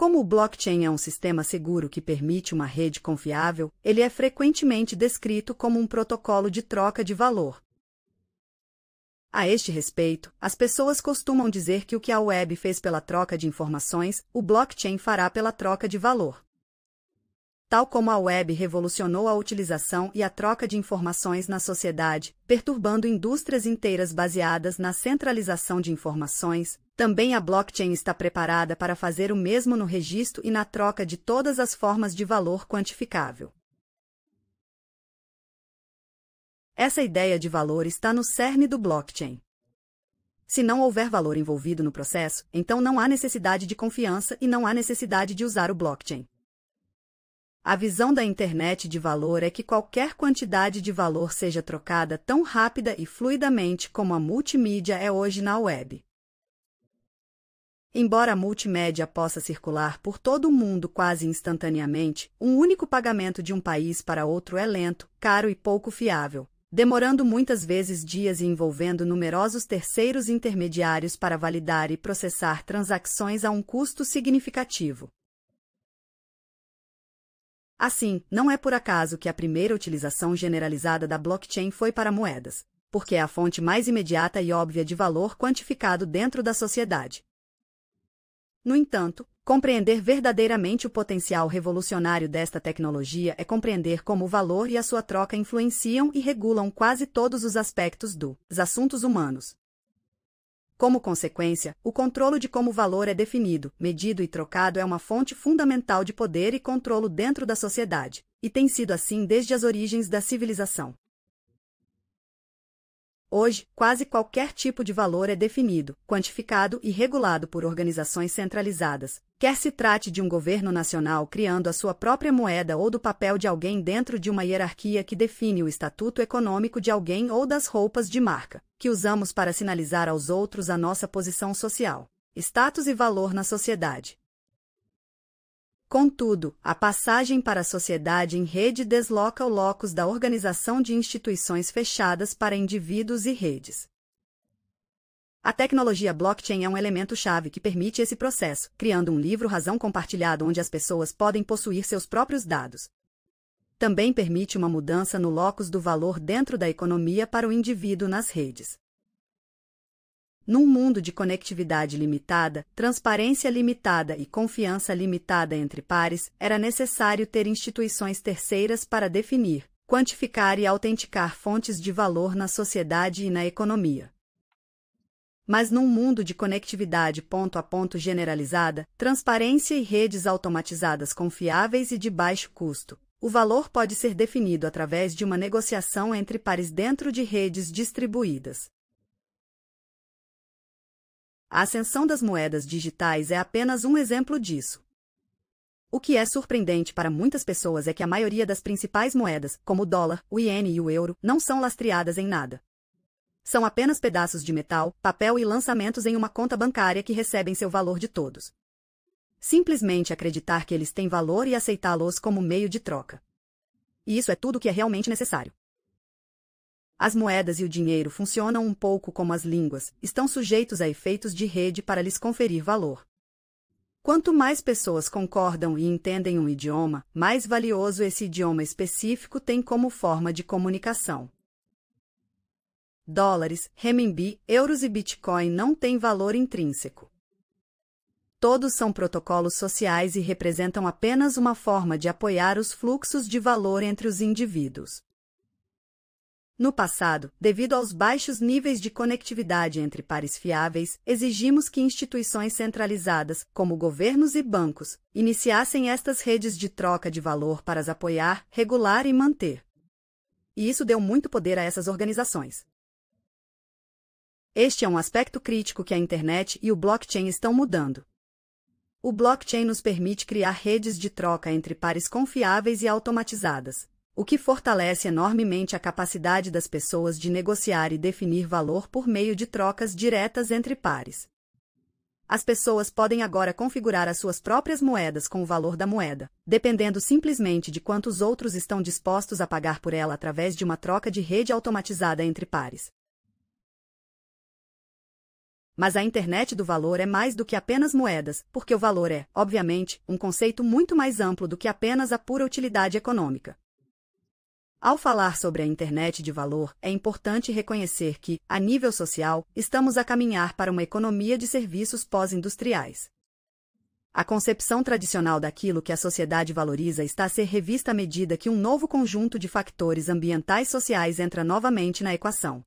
Como o blockchain é um sistema seguro que permite uma rede confiável, ele é frequentemente descrito como um protocolo de troca de valor. A este respeito, as pessoas costumam dizer que o que a web fez pela troca de informações, o blockchain fará pela troca de valor. Tal como a web revolucionou a utilização e a troca de informações na sociedade, perturbando indústrias inteiras baseadas na centralização de informações, também a blockchain está preparada para fazer o mesmo no registro e na troca de todas as formas de valor quantificável. Essa ideia de valor está no cerne do blockchain. Se não houver valor envolvido no processo, então não há necessidade de confiança e não há necessidade de usar o blockchain. A visão da internet de valor é que qualquer quantidade de valor seja trocada tão rápida e fluidamente como a multimídia é hoje na web. Embora a multimédia possa circular por todo o mundo quase instantaneamente, um único pagamento de um país para outro é lento, caro e pouco fiável, demorando muitas vezes dias e envolvendo numerosos terceiros intermediários para validar e processar transações a um custo significativo. Assim, não é por acaso que a primeira utilização generalizada da blockchain foi para moedas, porque é a fonte mais imediata e óbvia de valor quantificado dentro da sociedade no entanto, compreender verdadeiramente o potencial revolucionário desta tecnologia é compreender como o valor e a sua troca influenciam e regulam quase todos os aspectos dos assuntos humanos. Como consequência, o controle de como o valor é definido, medido e trocado é uma fonte fundamental de poder e controlo dentro da sociedade, e tem sido assim desde as origens da civilização. Hoje, quase qualquer tipo de valor é definido, quantificado e regulado por organizações centralizadas, quer se trate de um governo nacional criando a sua própria moeda ou do papel de alguém dentro de uma hierarquia que define o estatuto econômico de alguém ou das roupas de marca, que usamos para sinalizar aos outros a nossa posição social, status e valor na sociedade. Contudo, a passagem para a sociedade em rede desloca o locus da organização de instituições fechadas para indivíduos e redes. A tecnologia blockchain é um elemento-chave que permite esse processo, criando um livro razão compartilhado onde as pessoas podem possuir seus próprios dados. Também permite uma mudança no locus do valor dentro da economia para o indivíduo nas redes. Num mundo de conectividade limitada, transparência limitada e confiança limitada entre pares, era necessário ter instituições terceiras para definir, quantificar e autenticar fontes de valor na sociedade e na economia. Mas num mundo de conectividade ponto a ponto generalizada, transparência e redes automatizadas confiáveis e de baixo custo, o valor pode ser definido através de uma negociação entre pares dentro de redes distribuídas. A ascensão das moedas digitais é apenas um exemplo disso. O que é surpreendente para muitas pessoas é que a maioria das principais moedas, como o dólar, o iene e o euro, não são lastreadas em nada. São apenas pedaços de metal, papel e lançamentos em uma conta bancária que recebem seu valor de todos. Simplesmente acreditar que eles têm valor e aceitá-los como meio de troca. E isso é tudo o que é realmente necessário. As moedas e o dinheiro funcionam um pouco como as línguas, estão sujeitos a efeitos de rede para lhes conferir valor. Quanto mais pessoas concordam e entendem um idioma, mais valioso esse idioma específico tem como forma de comunicação. Dólares, renminbi, euros e bitcoin não têm valor intrínseco. Todos são protocolos sociais e representam apenas uma forma de apoiar os fluxos de valor entre os indivíduos. No passado, devido aos baixos níveis de conectividade entre pares fiáveis, exigimos que instituições centralizadas, como governos e bancos, iniciassem estas redes de troca de valor para as apoiar, regular e manter. E isso deu muito poder a essas organizações. Este é um aspecto crítico que a internet e o blockchain estão mudando. O blockchain nos permite criar redes de troca entre pares confiáveis e automatizadas o que fortalece enormemente a capacidade das pessoas de negociar e definir valor por meio de trocas diretas entre pares. As pessoas podem agora configurar as suas próprias moedas com o valor da moeda, dependendo simplesmente de quantos outros estão dispostos a pagar por ela através de uma troca de rede automatizada entre pares. Mas a internet do valor é mais do que apenas moedas, porque o valor é, obviamente, um conceito muito mais amplo do que apenas a pura utilidade econômica. Ao falar sobre a internet de valor, é importante reconhecer que, a nível social, estamos a caminhar para uma economia de serviços pós-industriais. A concepção tradicional daquilo que a sociedade valoriza está a ser revista à medida que um novo conjunto de fatores ambientais e sociais entra novamente na equação.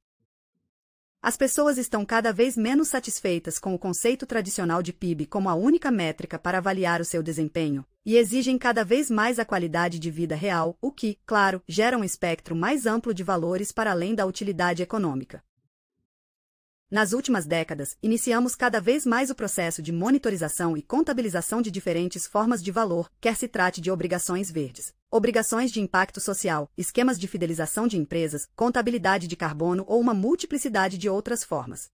As pessoas estão cada vez menos satisfeitas com o conceito tradicional de PIB como a única métrica para avaliar o seu desempenho, e exigem cada vez mais a qualidade de vida real, o que, claro, gera um espectro mais amplo de valores para além da utilidade econômica. Nas últimas décadas, iniciamos cada vez mais o processo de monitorização e contabilização de diferentes formas de valor, quer se trate de obrigações verdes, obrigações de impacto social, esquemas de fidelização de empresas, contabilidade de carbono ou uma multiplicidade de outras formas.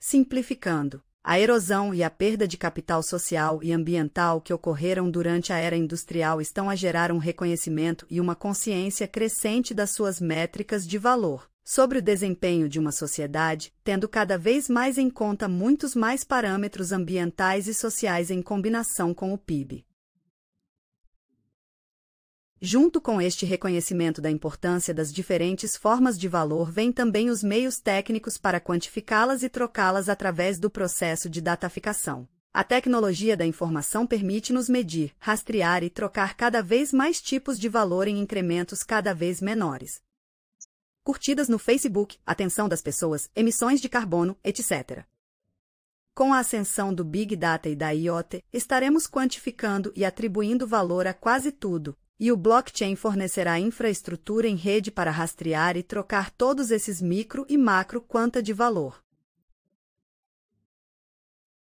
Simplificando. A erosão e a perda de capital social e ambiental que ocorreram durante a era industrial estão a gerar um reconhecimento e uma consciência crescente das suas métricas de valor sobre o desempenho de uma sociedade, tendo cada vez mais em conta muitos mais parâmetros ambientais e sociais em combinação com o PIB. Junto com este reconhecimento da importância das diferentes formas de valor, vêm também os meios técnicos para quantificá-las e trocá-las através do processo de dataficação. A tecnologia da informação permite-nos medir, rastrear e trocar cada vez mais tipos de valor em incrementos cada vez menores. Curtidas no Facebook, atenção das pessoas, emissões de carbono, etc. Com a ascensão do Big Data e da IoT, estaremos quantificando e atribuindo valor a quase tudo, e o blockchain fornecerá infraestrutura em rede para rastrear e trocar todos esses micro e macro quanta de valor.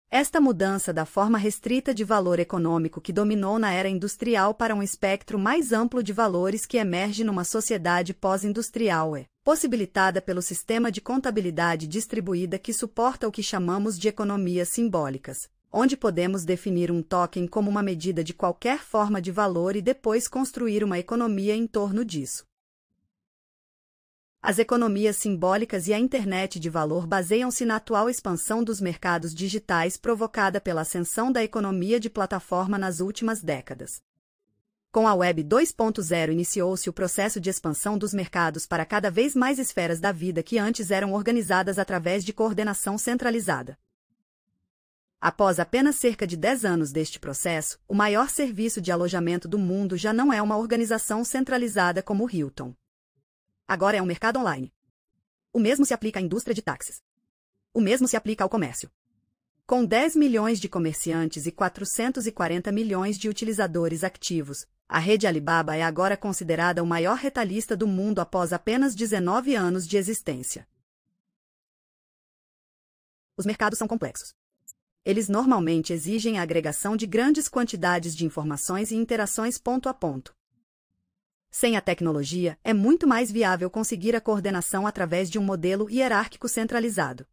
Esta mudança da forma restrita de valor econômico que dominou na era industrial para um espectro mais amplo de valores que emerge numa sociedade pós-industrial é possibilitada pelo sistema de contabilidade distribuída que suporta o que chamamos de economias simbólicas, onde podemos definir um token como uma medida de qualquer forma de valor e depois construir uma economia em torno disso. As economias simbólicas e a internet de valor baseiam-se na atual expansão dos mercados digitais provocada pela ascensão da economia de plataforma nas últimas décadas. Com a Web 2.0 iniciou-se o processo de expansão dos mercados para cada vez mais esferas da vida que antes eram organizadas através de coordenação centralizada. Após apenas cerca de 10 anos deste processo, o maior serviço de alojamento do mundo já não é uma organização centralizada como o Hilton. Agora é um mercado online. O mesmo se aplica à indústria de táxis. O mesmo se aplica ao comércio. Com 10 milhões de comerciantes e 440 milhões de utilizadores ativos, a rede Alibaba é agora considerada o maior retalhista do mundo após apenas 19 anos de existência. Os mercados são complexos. Eles normalmente exigem a agregação de grandes quantidades de informações e interações ponto a ponto. Sem a tecnologia, é muito mais viável conseguir a coordenação através de um modelo hierárquico centralizado.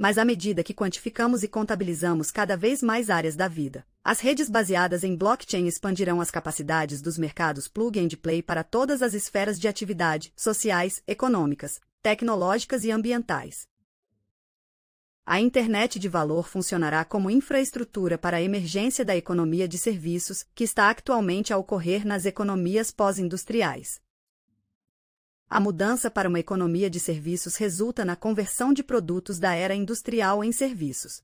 Mas à medida que quantificamos e contabilizamos cada vez mais áreas da vida, as redes baseadas em blockchain expandirão as capacidades dos mercados plug and play para todas as esferas de atividade, sociais, econômicas, tecnológicas e ambientais. A internet de valor funcionará como infraestrutura para a emergência da economia de serviços que está atualmente a ocorrer nas economias pós-industriais. A mudança para uma economia de serviços resulta na conversão de produtos da era industrial em serviços.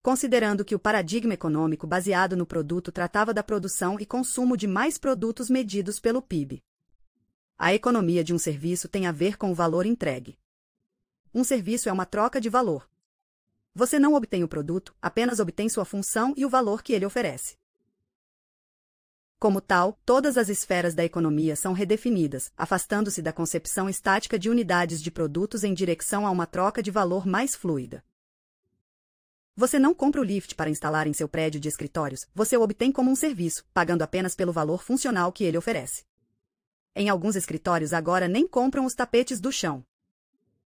Considerando que o paradigma econômico baseado no produto tratava da produção e consumo de mais produtos medidos pelo PIB. A economia de um serviço tem a ver com o valor entregue um serviço é uma troca de valor. Você não obtém o produto, apenas obtém sua função e o valor que ele oferece. Como tal, todas as esferas da economia são redefinidas, afastando-se da concepção estática de unidades de produtos em direção a uma troca de valor mais fluida. Você não compra o lift para instalar em seu prédio de escritórios, você o obtém como um serviço, pagando apenas pelo valor funcional que ele oferece. Em alguns escritórios agora nem compram os tapetes do chão.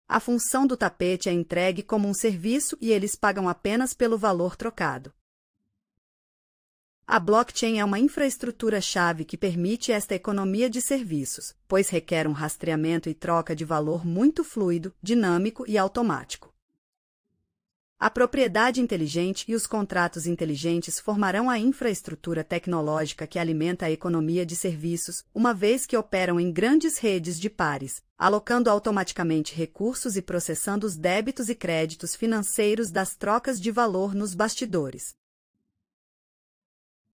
A função do tapete é entregue como um serviço e eles pagam apenas pelo valor trocado. A blockchain é uma infraestrutura-chave que permite esta economia de serviços, pois requer um rastreamento e troca de valor muito fluido, dinâmico e automático. A propriedade inteligente e os contratos inteligentes formarão a infraestrutura tecnológica que alimenta a economia de serviços, uma vez que operam em grandes redes de pares, alocando automaticamente recursos e processando os débitos e créditos financeiros das trocas de valor nos bastidores.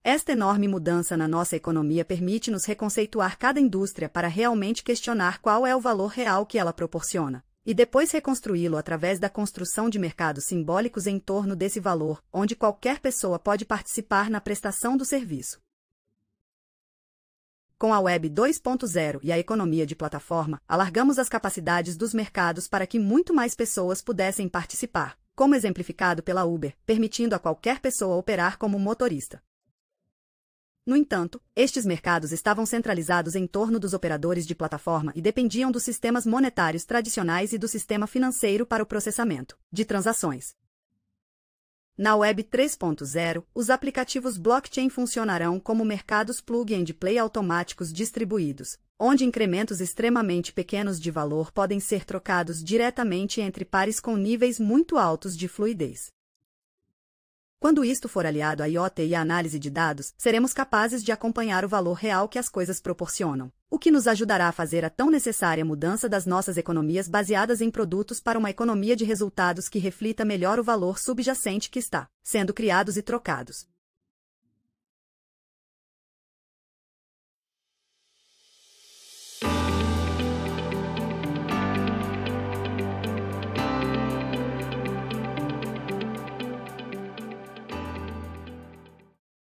Esta enorme mudança na nossa economia permite-nos reconceituar cada indústria para realmente questionar qual é o valor real que ela proporciona e depois reconstruí-lo através da construção de mercados simbólicos em torno desse valor, onde qualquer pessoa pode participar na prestação do serviço. Com a Web 2.0 e a economia de plataforma, alargamos as capacidades dos mercados para que muito mais pessoas pudessem participar, como exemplificado pela Uber, permitindo a qualquer pessoa operar como motorista. No entanto, estes mercados estavam centralizados em torno dos operadores de plataforma e dependiam dos sistemas monetários tradicionais e do sistema financeiro para o processamento de transações. Na Web 3.0, os aplicativos blockchain funcionarão como mercados plug-in de play automáticos distribuídos, onde incrementos extremamente pequenos de valor podem ser trocados diretamente entre pares com níveis muito altos de fluidez. Quando isto for aliado à IoT e à análise de dados, seremos capazes de acompanhar o valor real que as coisas proporcionam, o que nos ajudará a fazer a tão necessária mudança das nossas economias baseadas em produtos para uma economia de resultados que reflita melhor o valor subjacente que está sendo criados e trocados.